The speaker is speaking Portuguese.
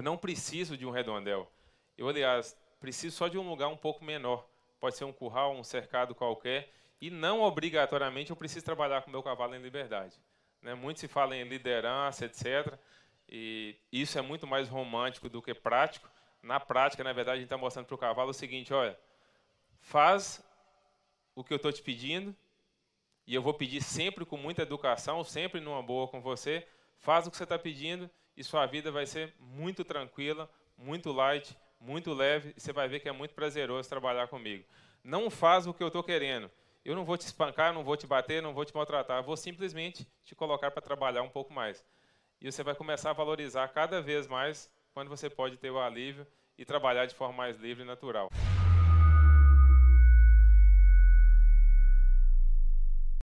Eu não preciso de um redondel. Eu, aliás, preciso só de um lugar um pouco menor. Pode ser um curral, um cercado qualquer. E não obrigatoriamente eu preciso trabalhar com meu cavalo em liberdade. Né? Muito se fala em liderança, etc. E isso é muito mais romântico do que prático. Na prática, na verdade, a gente está mostrando para o cavalo o seguinte: olha, faz o que eu estou te pedindo, e eu vou pedir sempre com muita educação, sempre numa boa com você. Faz o que você está pedindo, e sua vida vai ser muito tranquila, muito light, muito leve, e você vai ver que é muito prazeroso trabalhar comigo. Não faz o que eu estou querendo. Eu não vou te espancar, não vou te bater, não vou te maltratar. Eu vou simplesmente te colocar para trabalhar um pouco mais. E você vai começar a valorizar cada vez mais quando você pode ter o alívio e trabalhar de forma mais livre e natural.